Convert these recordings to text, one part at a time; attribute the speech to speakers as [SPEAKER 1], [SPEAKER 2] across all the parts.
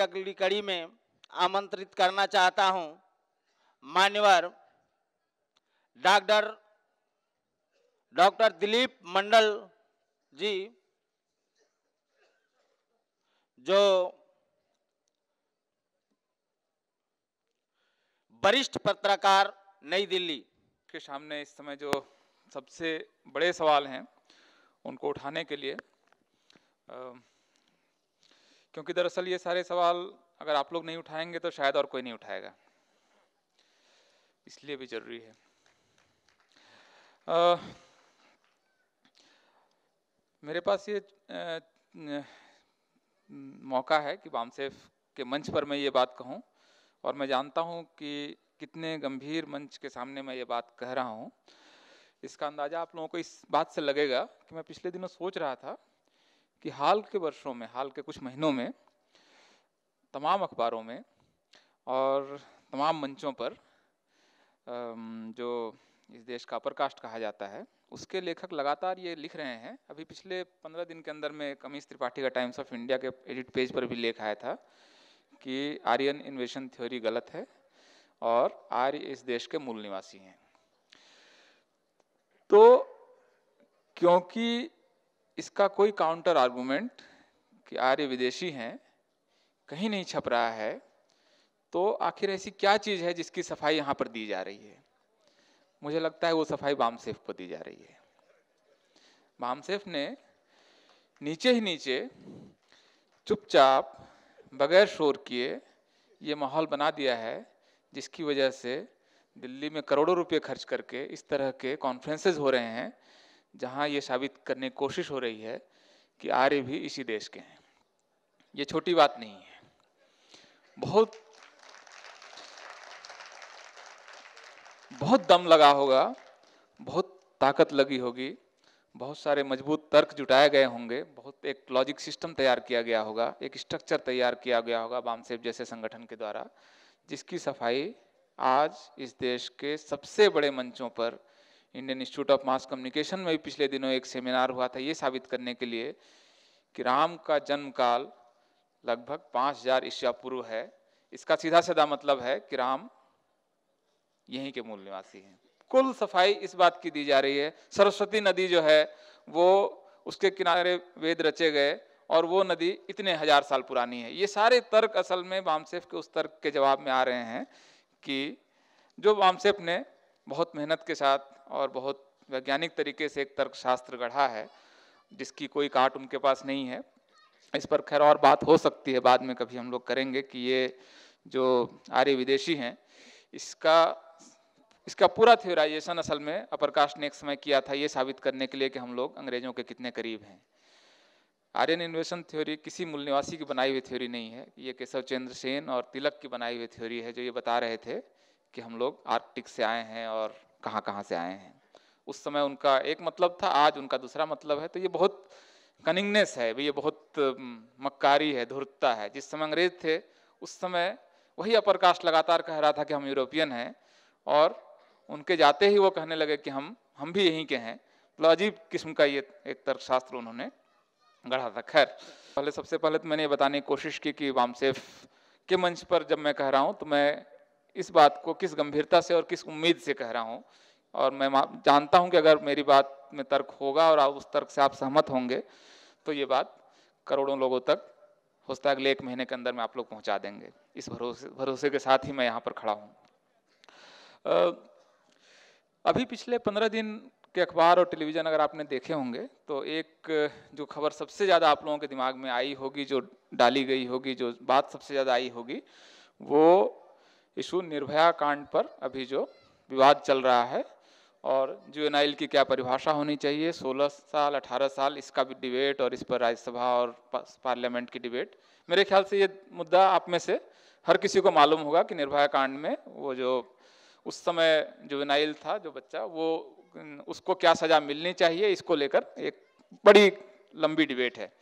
[SPEAKER 1] अगली कड़ी में आमंत्रित करना चाहता हूं मान्यवर डॉक्टर डॉक्टर दिलीप मंडल जी जो वरिष्ठ पत्रकार नई दिल्ली के सामने इस समय जो सबसे बड़े सवाल हैं उनको उठाने के लिए आ, क्योंकि दरअसल ये सारे सवाल अगर आप लोग नहीं उठाएंगे तो शायद और कोई नहीं उठाएगा इसलिए भी जरूरी है आ, मेरे पास ये आ, मौका है कि बामसेफ के मंच पर मैं ये बात कहूँ और मैं जानता हूँ कि कितने गंभीर मंच के सामने मैं ये बात कह रहा हूँ इसका अंदाज़ा आप लोगों को इस बात से लगेगा कि मैं पिछले दिनों सोच रहा था कि हाल के वर्षों में हाल के कुछ महीनों में तमाम अखबारों में और तमाम मंचों पर जो इस देश का अपर कास्ट कहा जाता है उसके लेखक लगातार ये लिख रहे हैं अभी पिछले पंद्रह दिन के अंदर में कमीश त्रिपाठी का टाइम्स ऑफ इंडिया के एडिट पेज पर भी लेख आया था कि आर्यन इन्वेशन थ्योरी गलत है और आर्य इस देश के मूल निवासी हैं तो क्योंकि इसका कोई काउंटर आर्गूमेंट कि आर्य विदेशी हैं कहीं नहीं छप रहा है तो आखिर ऐसी क्या चीज़ है जिसकी सफाई यहाँ पर दी जा रही है मुझे लगता है वो सफाई बामसेफ को दी जा रही है बामसेफ ने नीचे ही नीचे चुपचाप बगैर शोर किए ये माहौल बना दिया है जिसकी वजह से दिल्ली में करोड़ों रुपए खर्च करके इस तरह के कॉन्फ्रेंसेज हो रहे हैं जहाँ ये साबित करने की कोशिश हो रही है कि आर्य भी इसी देश के हैं ये छोटी बात नहीं है बहुत बहुत दम लगा होगा बहुत ताकत लगी होगी बहुत सारे मजबूत तर्क जुटाए गए होंगे बहुत एक लॉजिक सिस्टम तैयार किया गया होगा एक स्ट्रक्चर तैयार किया गया होगा बामसेब जैसे संगठन के द्वारा जिसकी सफाई आज इस देश के सबसे बड़े मंचों पर Indian Institute of Mass Communication में भी पिछले दिनों एक सेमिनार हुआ था ये साबित करने के लिए कि राम का जन्म काल लगभग 5000 हजार ईस्या पूर्व है इसका सीधा सीधा मतलब है कि राम यहीं के मूल निवासी हैं कुल सफाई इस बात की दी जा रही है सरस्वती नदी जो है वो उसके किनारे वेद रचे गए और वो नदी इतने हजार साल पुरानी है ये सारे तर्क असल में वामसेफ के उस तर्क के जवाब में आ रहे हैं कि जो वामसेफ ने बहुत मेहनत के साथ और बहुत वैज्ञानिक तरीके से एक तर्कशास्त्र गढ़ा है जिसकी कोई काट उनके पास नहीं है इस पर खैर और बात हो सकती है बाद में कभी हम लोग करेंगे कि ये जो आर्य विदेशी हैं इसका इसका पूरा थ्योराइजेशन असल में अप्रकाश ने एक समय किया था ये साबित करने के लिए कि हम लोग अंग्रेजों के कितने करीब हैं आर्यन इन्वेशन थ्योरी किसी मूल निवासी की बनाई हुई थ्योरी नहीं है ये केशव चंद्र सेन और तिलक की बनाई हुई थ्योरी है जो ये बता रहे थे कि हम लोग आर्कटिक से आए हैं और कहाँ कहाँ से आए हैं उस समय उनका एक मतलब था आज उनका दूसरा मतलब है तो ये बहुत कनिंगनेस है ये बहुत मक्कारी है धुरता है जिस समय अंग्रेज थे उस समय वही अपर कास्ट लगातार कह रहा था कि हम यूरोपियन हैं और उनके जाते ही वो कहने लगे कि हम हम भी यहीं के हैं मतलब अजीब किस्म का ये एक तर्कशास्त्र उन्होंने गढ़ा था खैर पहले सबसे पहले तो मैंने ये बताने की कोशिश की कि वामसेफ के मंच पर जब मैं कह रहा हूँ तो मैं इस बात को किस गंभीरता से और किस उम्मीद से कह रहा हूँ और मैं जानता हूँ कि अगर मेरी बात में तर्क होगा और आप उस तर्क से आप सहमत होंगे तो ये बात करोड़ों लोगों तक हो सकता है अगले एक महीने के अंदर में आप लोग पहुँचा देंगे इस भरोसे भरोसे के साथ ही मैं यहाँ पर खड़ा हूँ अभी पिछले पंद्रह दिन के अखबार और टेलीविज़न अगर आपने देखे होंगे तो एक जो खबर सबसे ज़्यादा आप लोगों के दिमाग में आई होगी जो डाली गई होगी जो बात सबसे ज़्यादा आई होगी वो इशू निर्भया कांड पर अभी जो विवाद चल रहा है और जुवेनाइल की क्या परिभाषा होनी चाहिए 16 साल 18 साल इसका भी डिबेट और इस पर राज्यसभा और पार्लियामेंट की डिबेट मेरे ख्याल से ये मुद्दा आप में से हर किसी को मालूम होगा कि निर्भया कांड में वो जो उस समय जुवेनाइल था जो बच्चा वो उसको क्या सज़ा मिलनी चाहिए इसको लेकर एक बड़ी लंबी डिबेट है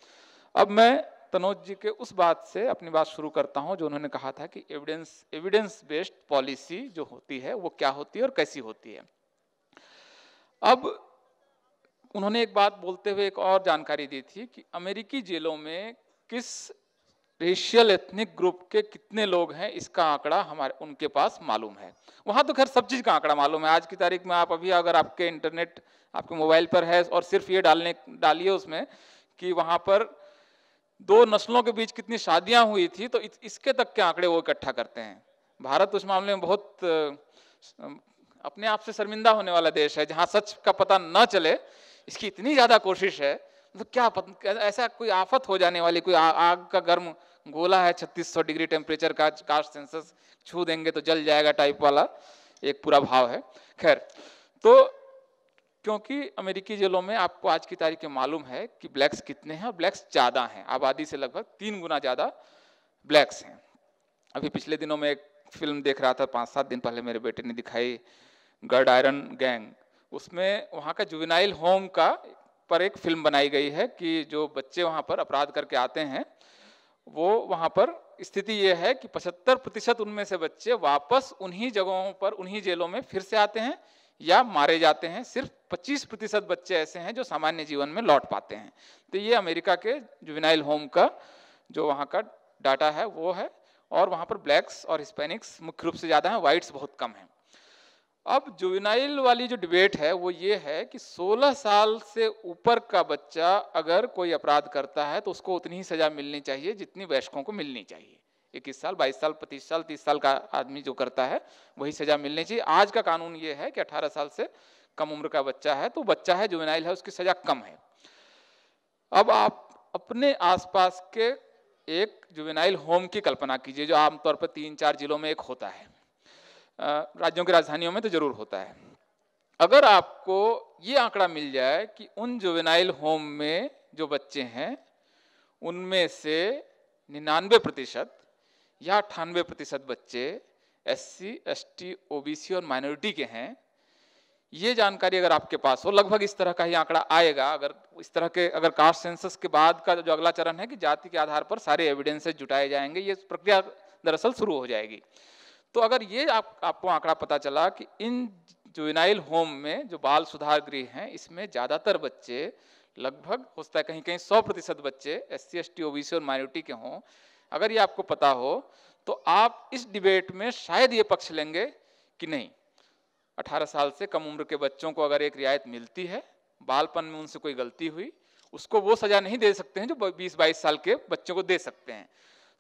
[SPEAKER 1] अब मैं तनोज जी के उस बात से अपनी बात शुरू करता हूं जो उन्होंने कहा था कि एविडेंस एविडेंस बेस्ड पॉलिसी जो होती है वो क्या होती है और कैसी होती है अब उन्होंने एक बात बोलते हुए एक और जानकारी दी थी कि अमेरिकी जेलों में किस रेशियल एथनिक ग्रुप के कितने लोग हैं इसका आंकड़ा हमारे उनके पास मालूम है वहां तो खैर सब चीज़ का आंकड़ा मालूम है आज की तारीख में आप अभी अगर आपके इंटरनेट आपके मोबाइल पर है और सिर्फ ये डालने डालिए उसमें कि वहां पर दो नस्लों के बीच कितनी शादियां हुई थी तो इसके तक के आंकड़े वो इकट्ठा करते हैं भारत उस मामले में बहुत अपने आप से शर्मिंदा होने वाला देश है जहां सच का पता न चले इसकी इतनी ज़्यादा कोशिश है तो क्या ऐसा कोई आफत हो जाने वाली कोई आ, आग का गर्म गोला है 3600 डिग्री टेम्परेचर का कास्ट सेंसस छू देंगे तो जल जाएगा टाइप वाला एक पूरा भाव है खैर तो क्योंकि अमेरिकी जेलों में आपको आज की तारीख में मालूम है कि ब्लैक्स कितने हैं और ब्लैक्स ज़्यादा हैं आबादी से लगभग तीन गुना ज़्यादा ब्लैक्स हैं अभी पिछले दिनों में एक फिल्म देख रहा था पांच सात दिन पहले मेरे बेटे ने दिखाई गर्ड आयरन गैंग उसमें वहां का जुवेनाइल होम का पर एक फिल्म बनाई गई है कि जो बच्चे वहां पर अपराध करके आते हैं वो वहां पर स्थिति यह है कि पचहत्तर प्रतिशत उनमें से बच्चे वापस उन्हीं जगहों पर उन्हीं जेलों में फिर से आते हैं या मारे जाते हैं सिर्फ 25 प्रतिशत बच्चे ऐसे हैं जो सामान्य जीवन में लौट पाते हैं तो ये अमेरिका के जुविनाइल होम का जो वहाँ का डाटा है वो है और वहाँ पर ब्लैक्स और हिस्पैनिक्स मुख्य रूप से ज़्यादा हैं वाइट्स बहुत कम हैं अब जुविनाइल वाली जो डिबेट है वो ये है कि 16 साल से ऊपर का बच्चा अगर कोई अपराध करता है तो उसको उतनी ही सज़ा मिलनी चाहिए जितनी वयस्कों को मिलनी चाहिए इक्कीस साल बाईस साल पच्चीस साल तीस साल का आदमी जो करता है वही सजा मिलनी चाहिए आज का कानून ये है कि अठारह साल से कम उम्र का बच्चा है तो बच्चा है जुवेनाइल है उसकी सजा कम है अब आप अपने आसपास के एक जुवेनाइल होम की कल्पना कीजिए जो आमतौर पर तीन चार जिलों में एक होता है राज्यों की राजधानियों में तो जरूर होता है अगर आपको ये आंकड़ा मिल जाए कि उन जुवेनाइल होम में जो बच्चे हैं उनमें से निन्यानवे प्रतिशत या अट्ठानवे प्रतिशत बच्चे S C S T O B C और माइनॉरिटी के हैं ये जानकारी अगर आपके पास हो लगभग इस तरह का ही आंकड़ा आएगा अगर इस तरह के अगर कास्ट सेंसस के बाद का जो अगला चरण है कि जाति के आधार पर सारे एविडेंसेस जुटाए जाएंगे ये प्रक्रिया दरअसल शुरू हो जाएगी तो अगर ये आप, आपको आंकड़ा पता चला कि इन जुवेनाइल होम में जो बाल सुधार गृह हैं इसमें ज़्यादातर बच्चे लगभग होता है कहीं कहीं सौ प्रतिशत बच्चे S C S T O B C और माइनॉरिटी के हों अगर ये आपको पता हो तो आप इस डिबेट में शायद ये पक्ष लेंगे कि नहीं 18 साल से कम उम्र के बच्चों को अगर एक रियायत मिलती है बालपन में उनसे कोई गलती हुई उसको वो सजा नहीं दे सकते हैं जो 20-22 साल के बच्चों को दे सकते हैं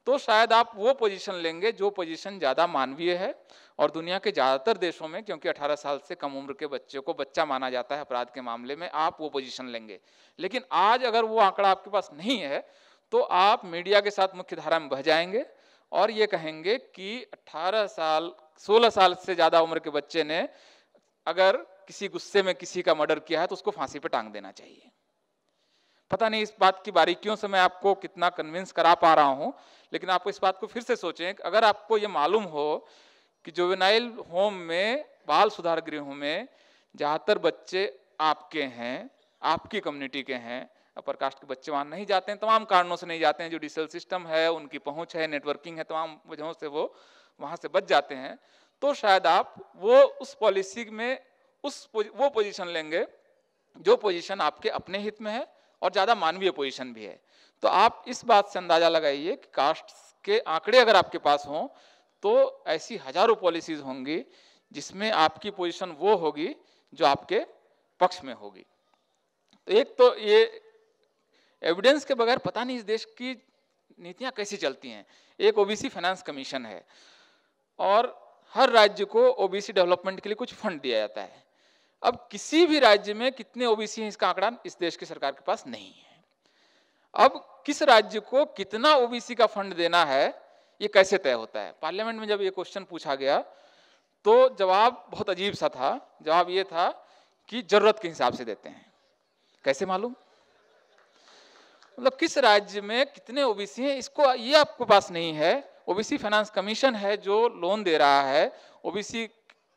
[SPEAKER 1] तो शायद आप वो पोजीशन लेंगे जो पोजीशन ज़्यादा मानवीय है और दुनिया के ज़्यादातर देशों में क्योंकि 18 साल से कम उम्र के बच्चों को बच्चा माना जाता है अपराध के मामले में आप वो पोजीशन लेंगे लेकिन आज अगर वो आंकड़ा आपके पास नहीं है तो आप मीडिया के साथ मुख्य धारा में बह जाएंगे और ये कहेंगे कि 18 साल 16 साल से ज़्यादा उम्र के बच्चे ने अगर किसी गुस्से में किसी का मर्डर किया है तो उसको फांसी पर टांग देना चाहिए पता नहीं इस बात की बारीकियों से मैं आपको कितना कन्विंस करा पा रहा हूँ लेकिन आपको इस बात को फिर से सोचें कि अगर आपको ये मालूम हो कि जोवेनाइल होम में बाल सुधार गृहों में ज़्यादातर बच्चे आपके हैं आपकी कम्युनिटी के हैं अपर कास्ट के बच्चे वहाँ नहीं जाते हैं तमाम कारणों से नहीं जाते हैं जो डिजिटल सिस्टम है उनकी पहुँच है नेटवर्किंग है तमाम वजहों से वो वहाँ से बच जाते हैं तो शायद आप वो उस पॉलिसी में उस वो पोजिशन लेंगे जो पोजीशन आपके अपने हित में है और ज़्यादा मानवीय पोजिशन भी है तो आप इस बात से अंदाज़ा लगाइए कि कास्ट के आंकड़े अगर आपके पास हों तो ऐसी हजारों पॉलिसीज होंगी जिसमें आपकी पोजीशन वो होगी जो आपके पक्ष में होगी तो एक तो ये एविडेंस के बगैर पता नहीं इस देश की नीतियां कैसी चलती हैं एक ओबीसी फाइनेंस कमीशन है और हर राज्य को ओबीसी डेवलपमेंट के लिए कुछ फंड दिया जाता है अब किसी भी राज्य में कितने ओबीसी हैं इसका आंकड़ा इस देश की सरकार के पास नहीं है अब किस राज्य को कितना ओबीसी का फंड देना है ये कैसे तय होता है पार्लियामेंट में जब ये क्वेश्चन पूछा गया तो जवाब बहुत अजीब सा था जवाब ये था कि जरूरत के हिसाब से देते हैं कैसे मालूम मतलब किस राज्य में कितने ओबीसी हैं इसको ये आपके पास नहीं है ओबीसी फाइनेंस कमीशन है जो लोन दे रहा है ओबीसी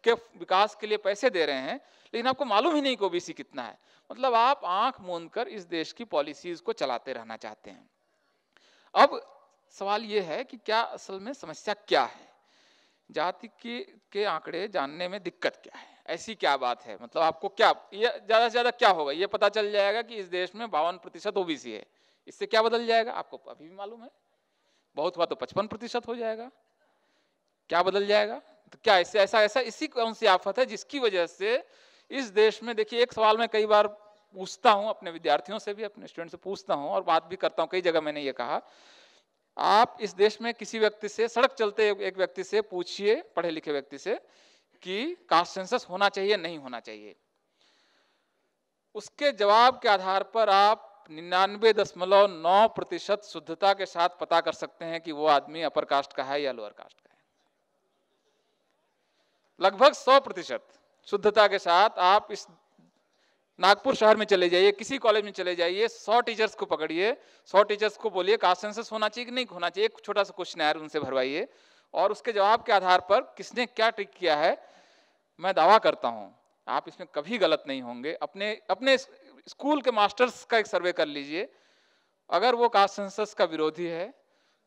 [SPEAKER 1] के विकास के लिए पैसे दे रहे हैं लेकिन आपको मालूम ही नहीं कि ओबीसी कितना है मतलब आप आंख मूंद कर इस देश की पॉलिसीज को चलाते रहना चाहते हैं अब सवाल ये है कि क्या असल में समस्या क्या है जाति की के आंकड़े जानने में दिक्कत क्या है ऐसी क्या बात है मतलब आपको क्या ये ज़्यादा से ज़्यादा क्या होगा ये पता चल जाएगा कि इस देश में बावन प्रतिशत ओबीसी है इससे क्या बदल जाएगा आपको अभी भी मालूम है बहुत हुआ तो पचपन प्रतिशत हो जाएगा क्या बदल जाएगा तो क्या इससे ऐसा ऐसा इसी कौन सी आफत है जिसकी वजह से इस देश में देखिए एक सवाल में कई बार पूछता हूं अपने विद्यार्थियों से भी अपने स्टूडेंट से पूछता हूं और बात भी करता हूँ कई जगह मैंने ये कहा आप इस देश में किसी व्यक्ति से सड़क चलते एक व्यक्ति से पूछिए पढ़े लिखे व्यक्ति से कि कास्ट सेंसस होना चाहिए नहीं होना चाहिए उसके जवाब के आधार पर आप निन्यानवे दशमलव नौ प्रतिशत शुद्धता के साथ पता कर सकते हैं कि वो आदमी अपर कास्ट का है या लोअर कास्ट का है लगभग सौ प्रतिशत शुद्धता के साथ आप इस नागपुर शहर में चले जाइए किसी कॉलेज में चले जाइए सौ टीचर्स को पकड़िए सौ टीचर्स को बोलिए कास्ट सेंसस होना चाहिए कि नहीं होना चाहिए एक छोटा सा क्वेश्चन उनसे भरवाइए और उसके जवाब के आधार पर किसने क्या ट्रिक किया है मैं दावा करता हूँ आप इसमें कभी गलत नहीं होंगे अपने अपने स्कूल के मास्टर्स का एक सर्वे कर लीजिए अगर वो कास्ट सेंसस का विरोधी है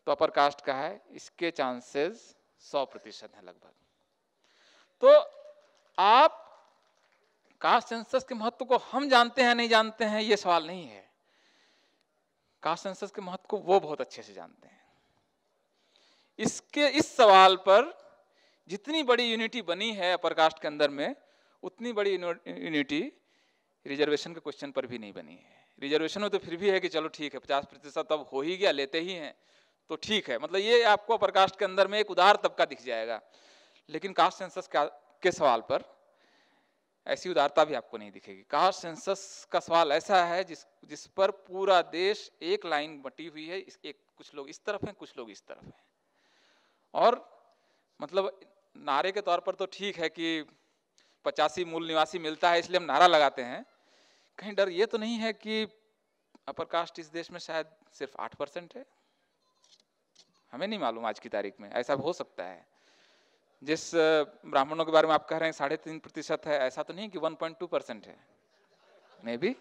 [SPEAKER 1] तो अपर कास्ट का है इसके चांसेस सौ प्रतिशत है लगभग तो आप कास्ट सेंसस के महत्व को हम जानते हैं नहीं जानते हैं ये सवाल नहीं है कास्ट सेंसस के महत्व को वो बहुत अच्छे से जानते हैं इसके इस सवाल पर जितनी बड़ी यूनिटी बनी है अपर कास्ट के अंदर में उतनी बड़ी यूनिटी रिजर्वेशन के क्वेश्चन पर भी नहीं बनी है रिजर्वेशन में तो फिर भी है कि चलो ठीक है पचास प्रतिशत अब हो ही गया लेते ही हैं तो ठीक है मतलब ये आपको प्रकाश के अंदर में एक उदार तबका दिख जाएगा लेकिन कास्ट सेंसस के सवाल पर ऐसी उदारता भी आपको नहीं दिखेगी कास्ट सेंसस का सवाल ऐसा है जिस जिस पर पूरा देश एक लाइन बटी हुई है इस एक कुछ लोग इस तरफ हैं कुछ लोग इस तरफ हैं और मतलब नारे के तौर पर तो ठीक है कि पचासी मूल निवासी मिलता है इसलिए हम नारा लगाते हैं कहीं डर ये तो नहीं है कि अपर कास्ट इस देश में शायद सिर्फ आठ परसेंट है हमें नहीं मालूम आज की तारीख में ऐसा हो सकता है जिस ब्राह्मणों के बारे में आप कह रहे हैं साढ़े तीन प्रतिशत है ऐसा तो नहीं कि वन पॉइंट टू परसेंट है मे भी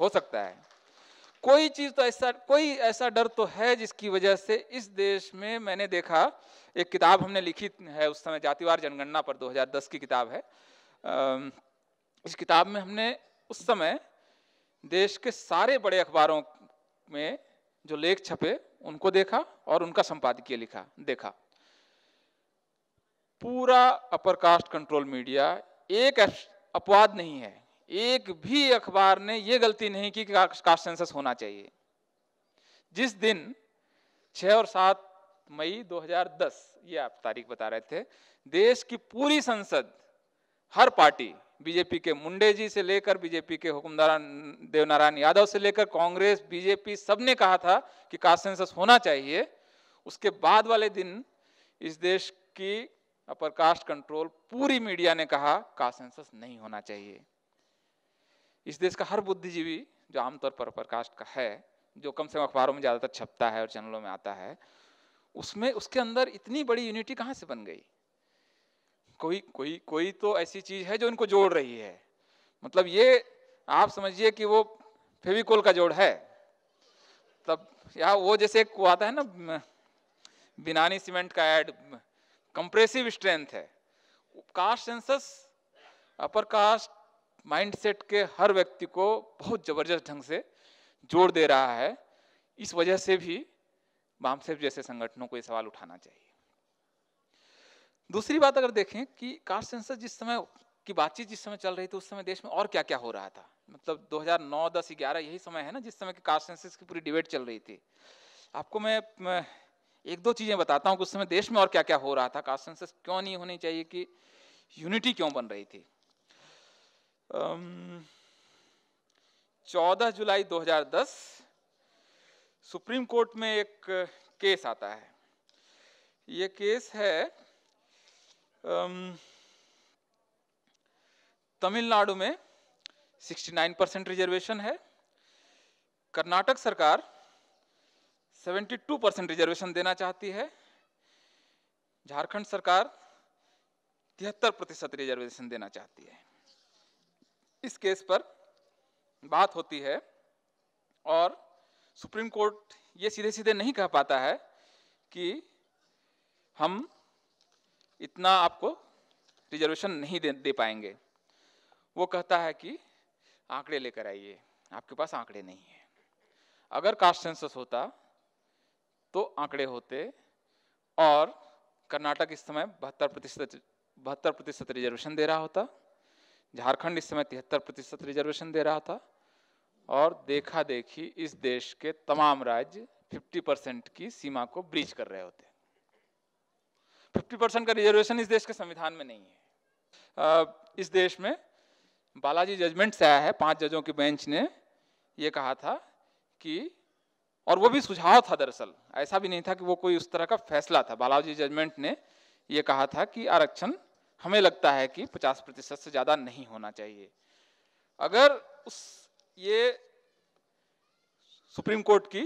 [SPEAKER 1] हो सकता है कोई चीज तो ऐसा कोई ऐसा डर तो है जिसकी वजह से इस देश में मैंने देखा एक किताब हमने लिखी है उस समय जातिवार जनगणना पर 2010 की किताब है इस किताब में हमने उस समय देश के सारे बड़े अखबारों में जो लेख छपे उनको देखा और उनका संपादकीय लिखा देखा पूरा अपर कास्ट कंट्रोल मीडिया एक अपवाद नहीं है एक भी अखबार ने यह गलती नहीं की कि कास्ट सेंसस होना चाहिए जिस दिन 6 और 7 मई 2010 ये आप तारीख बता रहे थे देश की पूरी संसद हर पार्टी बीजेपी के मुंडे जी से लेकर बीजेपी के हुक्मदारान देवनारायण यादव से लेकर कांग्रेस बीजेपी सब ने कहा था कि सेंसस होना चाहिए उसके बाद वाले दिन इस देश की अपर कास्ट कंट्रोल पूरी मीडिया ने कहा सेंसस नहीं होना चाहिए इस देश का हर बुद्धिजीवी जो आमतौर पर अपर कास्ट का है जो कम से कम अखबारों में ज़्यादातर छपता है और चैनलों में आता है उसमें उसके अंदर इतनी बड़ी यूनिटी कहाँ से बन गई कोई कोई कोई तो ऐसी चीज है जो इनको जोड़ रही है मतलब ये आप समझिए कि वो फेविकोल का जोड़ है तब या वो जैसे वो आता है ना बिनानी सीमेंट का एड कंप्रेसिव स्ट्रेंथ है caste census upper caste mindset के हर व्यक्ति को बहुत जबरदस्त ढंग से जोड़ दे रहा है इस वजह से भी बामसेफ जैसे संगठनों को ये सवाल उठाना चाहिए दूसरी बात अगर देखें कि कास्ट सेंसस जिस समय की बातचीत जिस समय चल रही थी उस समय देश में और क्या क्या हो रहा था मतलब 2009 10 11 यही समय है ना जिस समय की कास्ट सेंसस की पूरी डिबेट चल रही थी आपको मैं, मैं एक दो चीज़ें बताता हूँ कि उस समय देश में और क्या क्या हो रहा था कास्ट सेंसस क्यों नहीं होनी चाहिए कि यूनिटी क्यों बन रही थी चौदह जुलाई दस सुप्रीम कोर्ट में एक केस आता है ये केस है तमिलनाडु में 69 परसेंट रिजर्वेशन है कर्नाटक सरकार 72 परसेंट रिजर्वेशन देना चाहती है झारखंड सरकार तिहत्तर प्रतिशत रिजर्वेशन देना चाहती है इस केस पर बात होती है और सुप्रीम कोर्ट ये सीधे सीधे नहीं कह पाता है कि हम इतना आपको रिजर्वेशन नहीं दे, दे पाएंगे वो कहता है कि आंकड़े लेकर आइए आपके पास आंकड़े नहीं है अगर कास्ट सेंसस होता तो आंकड़े होते और कर्नाटक इस समय बहत्तर प्रतिशत बहत्तर प्रतिशत रिजर्वेशन दे रहा होता झारखंड इस समय तिहत्तर प्रतिशत रिजर्वेशन दे रहा था और देखा देखी इस देश के तमाम राज्य 50 परसेंट की सीमा को ब्रीच कर रहे होते फिफ्टी परसेंट का रिजर्वेशन इस देश के संविधान में नहीं है इस देश में बालाजी जजमेंट से आया है पांच जजों की बेंच ने यह कहा था कि और वो भी सुझाव था दरअसल ऐसा भी नहीं था कि वो कोई उस तरह का फैसला था बालाजी जजमेंट ने ये कहा था कि आरक्षण हमें लगता है कि 50 प्रतिशत से ज़्यादा नहीं होना चाहिए अगर उस ये सुप्रीम कोर्ट की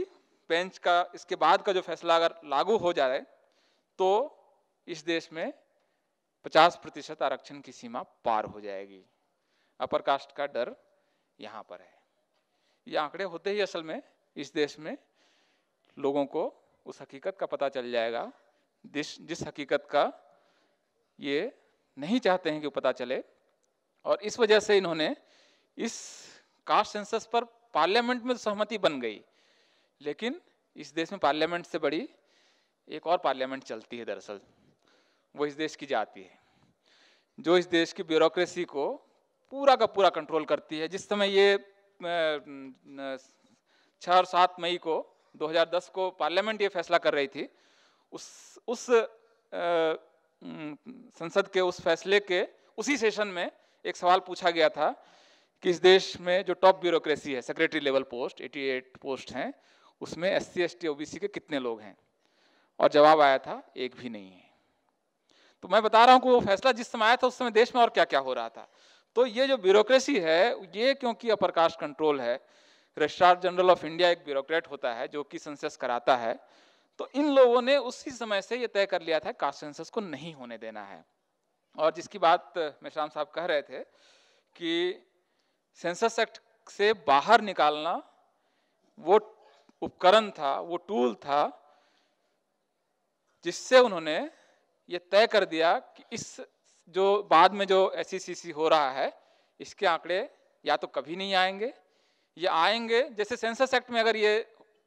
[SPEAKER 1] बेंच का इसके बाद का जो फैसला अगर लागू हो जाए तो इस देश में 50 प्रतिशत आरक्षण की सीमा पार हो जाएगी अपर कास्ट का डर यहाँ पर है ये आंकड़े होते ही असल में इस देश में लोगों को उस हकीकत का पता चल जाएगा जिस जिस हकीकत का ये नहीं चाहते हैं कि पता चले और इस वजह से इन्होंने इस कास्ट सेंसस पर पार्लियामेंट में सहमति बन गई लेकिन इस देश में पार्लियामेंट से बड़ी एक और पार्लियामेंट चलती है दरअसल वो इस देश की जाती है जो इस देश की ब्यूरोक्रेसी को पूरा का पूरा कंट्रोल करती है जिस समय ये छः और सात मई को 2010 को पार्लियामेंट ये फैसला कर रही थी उस उस आ, संसद के उस फैसले के उसी सेशन में एक सवाल पूछा गया था कि इस देश में जो टॉप ब्यूरोक्रेसी है सेक्रेटरी लेवल पोस्ट 88 पोस्ट हैं उसमें S C S T O B C के कितने लोग हैं और जवाब आया था एक भी नहीं है तो मैं बता रहा हूँ कि वो फैसला जिस समय आया था उस समय देश में और क्या क्या हो रहा था तो ये जो ब्यूरोक्रेसी है ये क्योंकि अप्रकाश कंट्रोल है रजिस्ट्रार जनरल ऑफ इंडिया एक ब्यूरोक्रेट होता है जो कि सेंसस कराता है तो इन लोगों ने उसी समय से ये तय कर लिया था कास्ट सेंसस को नहीं होने देना है और जिसकी बात मेश्राम साहब कह रहे थे कि सेंसस एक्ट से बाहर निकालना वो उपकरण था वो टूल था जिससे उन्होंने ये तय कर दिया कि इस जो बाद में जो एस e हो रहा है इसके आंकड़े या तो कभी नहीं आएंगे ये आएंगे जैसे सेंसस एक्ट में अगर ये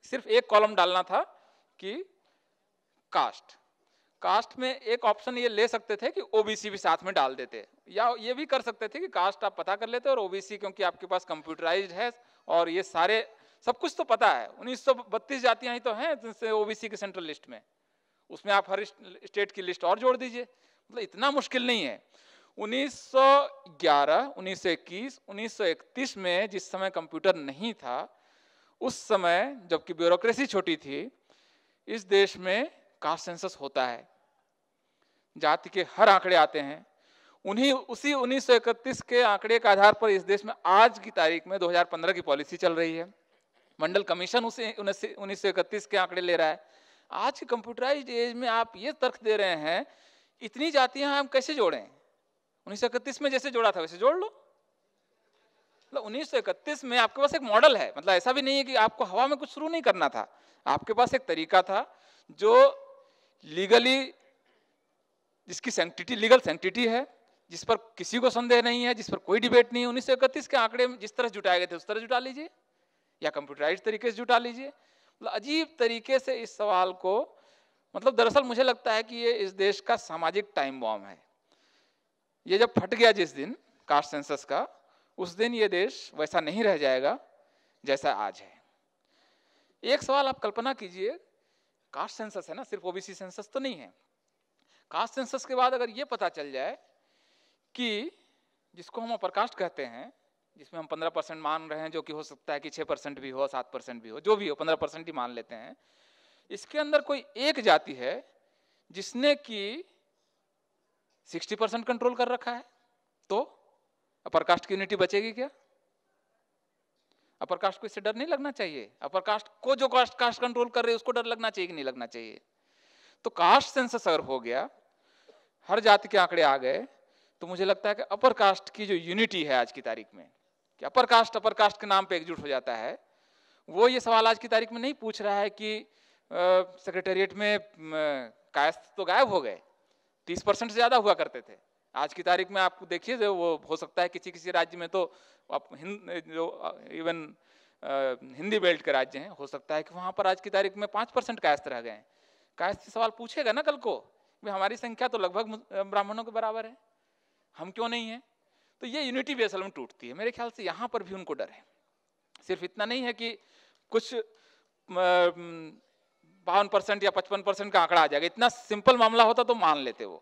[SPEAKER 1] सिर्फ एक कॉलम डालना था कि कास्ट कास्ट में एक ऑप्शन ये ले सकते थे कि ओबीसी भी साथ में डाल देते या ये भी कर सकते थे कि कास्ट आप पता कर लेते और ओबीसी क्योंकि आपके पास कंप्यूटराइज्ड है और ये सारे सब कुछ तो पता है उन्नीस सौ बत्तीस जातियां ही तो हैं जिनसे ओबीसी के सेंट्रल लिस्ट में उसमें आप हर स्टेट की लिस्ट और जोड़ दीजिए मतलब इतना मुश्किल नहीं है 1911, 1921, 1931 में जिस समय कंप्यूटर नहीं था उस समय जबकि ब्यूरोक्रेसी छोटी थी इस देश में कास्ट सेंसस होता है जाति के हर आंकड़े आते हैं उन्हीं उसी 1931 के आंकड़े के आधार पर इस देश में आज की तारीख में 2015 की पॉलिसी चल रही है मंडल कमीशन उसे उन्नीस के आंकड़े ले रहा है आज के कंप्यूटराइज्ड एज में आप ये तर्क दे रहे हैं इतनी जातियां हम कैसे जोड़ें उन्नीस में जैसे जोड़ा था वैसे जोड़ लो मतलब उन्नीस में आपके पास एक मॉडल है मतलब ऐसा भी नहीं है कि आपको हवा में कुछ शुरू नहीं करना था आपके पास एक तरीका था जो लीगली जिसकी सेंटिटी लीगल सेंटिटी है जिस पर किसी को संदेह नहीं है जिस पर कोई डिबेट नहीं है उन्नीस के आंकड़े जिस तरह जुटाए गए थे उस तरह जुटा लीजिए या कंप्यूटराइज तरीके से जुटा लीजिए मतलब अजीब तरीके से इस सवाल को मतलब दरअसल मुझे लगता है कि ये इस देश का सामाजिक टाइम बॉम्ब है ये जब फट गया जिस दिन कास्ट सेंसस का उस दिन ये देश वैसा नहीं रह जाएगा जैसा आज है एक सवाल आप कल्पना कीजिए कास्ट सेंसस है ना सिर्फ ओबीसी सेंसस तो नहीं है कास्ट सेंसस के बाद अगर ये पता चल जाए कि जिसको हम अपर कास्ट कहते हैं जिसमें हम पंद्रह परसेंट मान रहे हैं जो कि हो सकता है कि छः परसेंट भी हो सात परसेंट भी हो जो भी हो पंद्रह परसेंट ही मान लेते हैं इसके अंदर कोई एक जाति है जिसने कि सिक्सटी परसेंट कंट्रोल कर रखा है तो अपर कास्ट की यूनिटी बचेगी क्या अपर कास्ट को इससे डर नहीं लगना चाहिए अपर कास्ट को जो कास्ट कास्ट कंट्रोल कर रही है उसको डर लगना चाहिए कि नहीं लगना चाहिए तो कास्ट सेंसस अगर हो गया हर जाति के आंकड़े आ गए तो मुझे लगता है कि अपर कास्ट की जो यूनिटी है आज की तारीख में कि अपर कास्ट अपर कास्ट के नाम पे एकजुट हो जाता है वो ये सवाल आज की तारीख में नहीं पूछ रहा है कि सेक्रेटेरिएट में कायस्थ तो गायब हो गए तीस परसेंट से ज़्यादा हुआ करते थे आज की तारीख में आप देखिए वो हो सकता है किसी किसी राज्य में तो आप हिंद जो इवन हिंदी बेल्ट के राज्य हैं हो सकता है कि वहाँ पर आज की तारीख में पाँच परसेंट कायस्थ रह गए हैं कायस्थ सवाल पूछेगा ना कल को भाई हमारी संख्या तो लगभग ब्राह्मणों के बराबर है हम क्यों नहीं है तो ये यूनिटी भी असल में टूटती है मेरे ख्याल से यहाँ पर भी उनको डर है सिर्फ इतना नहीं है कि कुछ बावन परसेंट या पचपन परसेंट का आंकड़ा आ जाएगा इतना सिंपल मामला होता तो मान लेते वो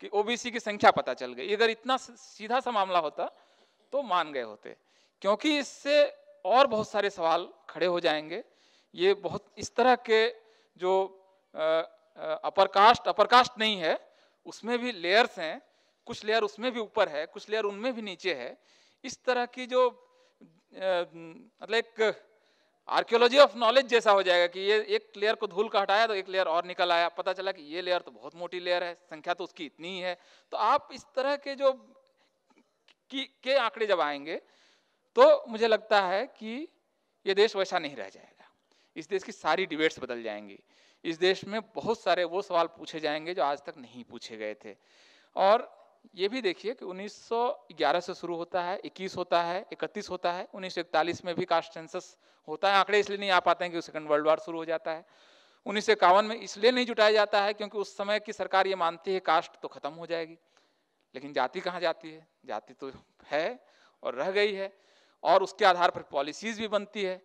[SPEAKER 1] कि ओबीसी की संख्या पता चल गई अगर इतना सीधा सा मामला होता तो मान गए होते क्योंकि इससे और बहुत सारे सवाल खड़े हो जाएंगे ये बहुत इस तरह के जो अपर कास्ट अपर कास्ट नहीं है उसमें भी लेयर्स हैं कुछ लेयर उसमें भी ऊपर है कुछ लेयर उनमें भी नीचे है इस तरह की जो मतलब एक आर्कियोलॉजी ऑफ नॉलेज जैसा हो जाएगा कि ये एक लेयर को धूल का हटाया तो एक लेयर और निकल आया पता चला कि ये लेयर तो बहुत मोटी लेयर है संख्या तो उसकी इतनी ही है तो आप इस तरह के जो की के आंकड़े जब आएंगे तो मुझे लगता है कि ये देश वैसा नहीं रह जाएगा इस देश की सारी डिबेट्स बदल जाएंगी इस देश में बहुत सारे वो सवाल पूछे जाएंगे जो आज तक नहीं पूछे गए थे और ये भी देखिए कि 1911 से शुरू होता है 21 होता है 31 होता है 1941 में भी कास्ट सेंसस होता है आंकड़े इसलिए नहीं आ पाते हैं कि सेकंड वर्ल्ड वॉर शुरू हो जाता है उन्नीस में इसलिए नहीं जुटाया जाता है क्योंकि उस समय की सरकार ये मानती है कास्ट तो खत्म हो जाएगी लेकिन जाति कहाँ जाती है जाति तो है और रह गई है और उसके आधार पर पॉलिसीज भी बनती है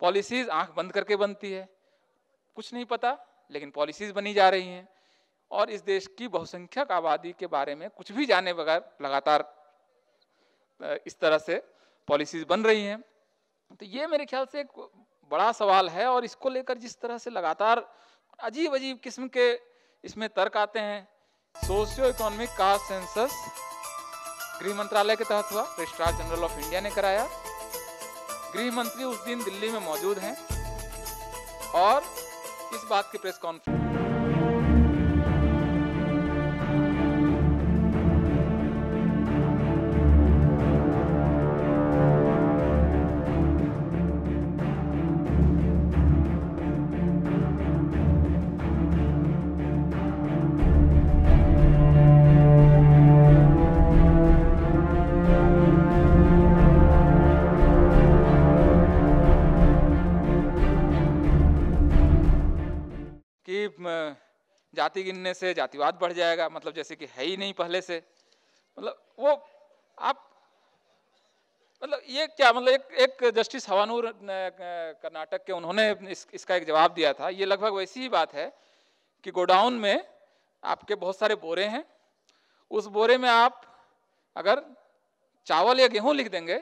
[SPEAKER 1] पॉलिसीज आंख बंद करके बनती है कुछ नहीं पता लेकिन पॉलिसीज बनी जा रही हैं और इस देश की बहुसंख्यक आबादी के बारे में कुछ भी जाने बगैर लगातार इस तरह से पॉलिसीज बन रही हैं तो ये मेरे ख्याल से एक बड़ा सवाल है और इसको लेकर जिस तरह से लगातार अजीब अजीब किस्म के इसमें तर्क आते हैं सोशियो इकोनॉमिक कास्ट सेंसस गृह मंत्रालय के तहत हुआ रजिस्ट्रार जनरल ऑफ इंडिया ने कराया गृह मंत्री उस दिन दिल्ली में मौजूद हैं और इस बात की प्रेस कॉन्फ्रेंस जाति गिनने से जातिवाद बढ़ जाएगा मतलब जैसे कि है ही नहीं पहले से मतलब वो आप मतलब ये क्या मतलब एक एक जस्टिस हवानूर कर्नाटक के उन्होंने इस, इसका एक जवाब दिया था ये लगभग वैसी ही बात है कि गोडाउन में आपके बहुत सारे बोरे हैं उस बोरे में आप अगर चावल या गेहूं लिख देंगे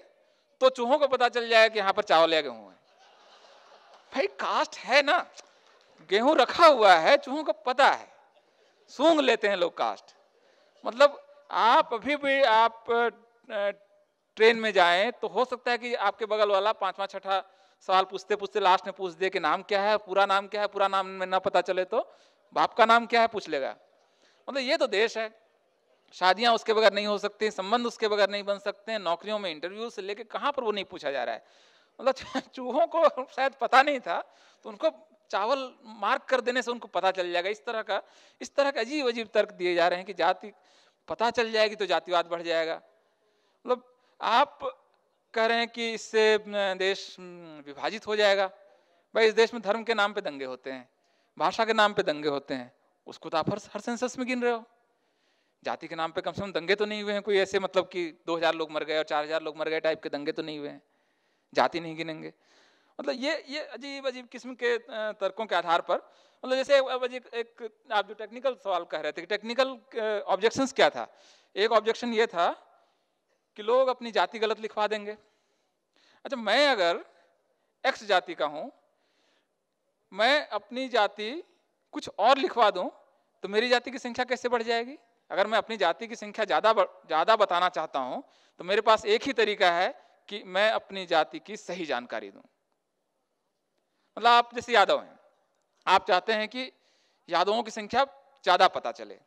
[SPEAKER 1] तो चूहों को पता चल जाएगा कि यहाँ पर चावल या गेहूं है भाई कास्ट है ना गेहूं रखा हुआ है चूहों को पता है सूंग लेते हैं लोग कास्ट मतलब आप अभी भी आप ट्रेन में जाएं तो हो सकता है कि आपके बगल वाला पांचवा छठा सवाल पूछते पूछते लास्ट में पूछ दे कि नाम क्या है पूरा नाम क्या है पूरा नाम में ना पता चले तो बाप का नाम क्या है पूछ लेगा मतलब ये तो देश है शादियां उसके बगैर नहीं हो सकती संबंध उसके बगैर नहीं बन सकते हैं नौकरियों में इंटरव्यू से लेके कहाँ पर वो नहीं पूछा जा रहा है मतलब चूहों को शायद पता नहीं था तो उनको चावल मार्क कर देने से उनको पता चल जाएगा इस तरह का इस तरह का अजीब अजीब तर्क दिए जा रहे हैं कि जाति पता चल जाएगी तो जातिवाद बढ़ जाएगा मतलब आप कह रहे हैं कि इससे देश विभाजित हो जाएगा भाई इस देश में धर्म के नाम पे दंगे होते हैं भाषा के नाम पे दंगे होते हैं उसको तो आप हर हर सेंसस में गिन रहे हो जाति के नाम पे कम से कम दंगे तो नहीं हुए हैं कोई ऐसे मतलब कि 2000 लोग मर गए और 4000 लोग मर गए टाइप के दंगे तो नहीं हुए हैं जाति नहीं गिनेंगे मतलब ये ये अजीब अजीब किस्म के तर्कों के आधार पर मतलब जैसे एक, एक आप जो टेक्निकल सवाल कह रहे थे कि टेक्निकल ऑब्जेक्शंस क्या था एक ऑब्जेक्शन ये था कि लोग अपनी जाति गलत लिखवा देंगे अच्छा मैं अगर एक्स जाति का हूँ मैं अपनी जाति कुछ और लिखवा दूँ तो मेरी जाति की संख्या कैसे बढ़ जाएगी अगर मैं अपनी जाति की संख्या ज़्यादा ज़्यादा बताना चाहता हूँ तो मेरे पास एक ही तरीका है कि मैं अपनी जाति की सही जानकारी दूँ मतलब आप जैसे यादव हैं आप चाहते हैं कि यादवों की संख्या ज़्यादा पता चले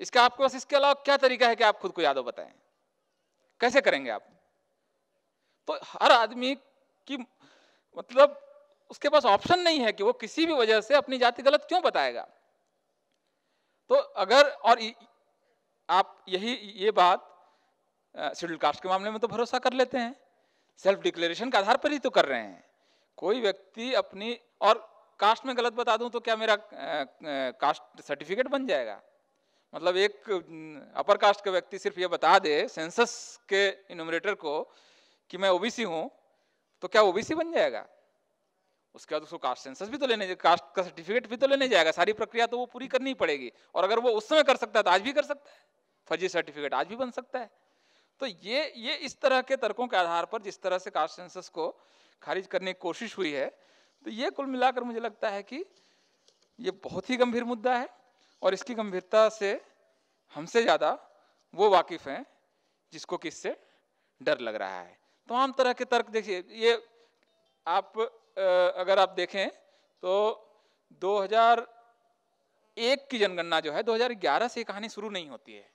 [SPEAKER 1] इसका आपके पास इसके अलावा क्या तरीका है कि आप खुद को यादव बताएं कैसे करेंगे आप तो हर आदमी की मतलब उसके पास ऑप्शन नहीं है कि वो किसी भी वजह से अपनी जाति गलत क्यों बताएगा तो अगर और आप यही ये बात शेड्यूल कास्ट के मामले में तो भरोसा कर लेते हैं सेल्फ डिक्लेरेशन के आधार पर ही तो कर रहे हैं कोई व्यक्ति अपनी और कास्ट में गलत बता दूं तो क्या मेरा कास्ट सर्टिफिकेट बन जाएगा मतलब एक अपर कास्ट का व्यक्ति सिर्फ ये बता दे सेंसस के इनोमरेटर को कि मैं ओबीसी हूं तो क्या ओबीसी बन जाएगा उसके बाद उसको कास्ट सेंसस भी तो लेने कास्ट का सर्टिफिकेट भी तो लेने जाएगा सारी प्रक्रिया तो वो पूरी करनी पड़ेगी और अगर वो उस समय कर सकता है तो आज भी कर सकता है फर्जी सर्टिफिकेट आज भी बन सकता है तो ये ये इस तरह के तर्कों के आधार पर जिस तरह से कास्ट सेंसस को खारिज करने की कोशिश हुई है तो ये कुल मिलाकर मुझे लगता है कि ये बहुत ही गंभीर मुद्दा है और इसकी गंभीरता से हमसे ज़्यादा वो वाकिफ़ हैं जिसको कि इससे डर लग रहा है तो आम तरह के तर्क देखिए ये आप अगर आप देखें तो 2001 की जनगणना जो है 2011 से ये कहानी शुरू नहीं होती है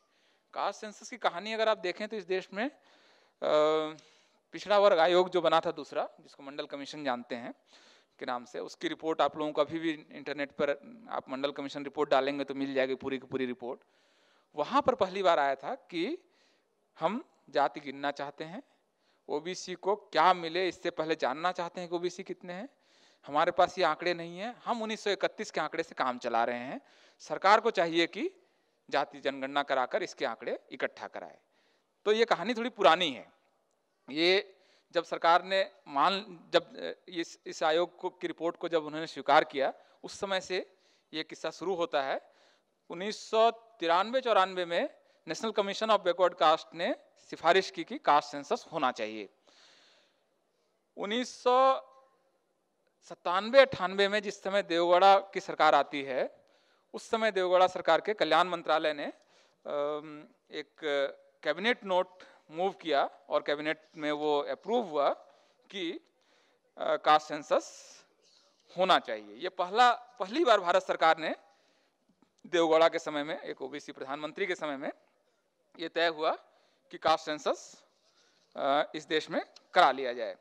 [SPEAKER 1] कास्ट सेंसस की कहानी अगर आप देखें तो इस देश में आ, पिछड़ा वर्ग आयोग जो बना था दूसरा जिसको मंडल कमीशन जानते हैं के नाम से उसकी रिपोर्ट आप लोगों को अभी भी इंटरनेट पर आप मंडल कमीशन रिपोर्ट डालेंगे तो मिल जाएगी पूरी की पूरी रिपोर्ट वहाँ पर पहली बार आया था कि हम जाति गिनना चाहते हैं ओबीसी को क्या मिले इससे पहले जानना चाहते हैं कि ओबीसी कितने हैं हमारे पास ये आंकड़े नहीं है हम 1931 के आंकड़े से काम चला रहे हैं सरकार को चाहिए कि जाति जनगणना कराकर इसके आंकड़े इकट्ठा कराए तो ये कहानी थोड़ी पुरानी है ये जब सरकार ने मान जब इस इस आयोग को की रिपोर्ट को जब उन्होंने स्वीकार किया उस समय से ये किस्सा शुरू होता है उन्नीस सौ तिरानवे चौरानवे में National Commission of Backward Caste ने सिफारिश की कि कास्ट सेंसस होना चाहिए उन्नीस सौ सत्तानवे अट्ठानवे में जिस समय देवगढ़ा की सरकार आती है उस समय देवगढ़ा सरकार के कल्याण मंत्रालय ने एक कैबिनेट नोट मूव किया और कैबिनेट में वो अप्रूव हुआ कि कास्ट सेंसस होना चाहिए ये पहला पहली बार भारत सरकार ने देवगौड़ा के समय में एक ओबीसी प्रधानमंत्री के समय में ये तय हुआ कि कास्ट सेंसस इस देश में करा लिया जाए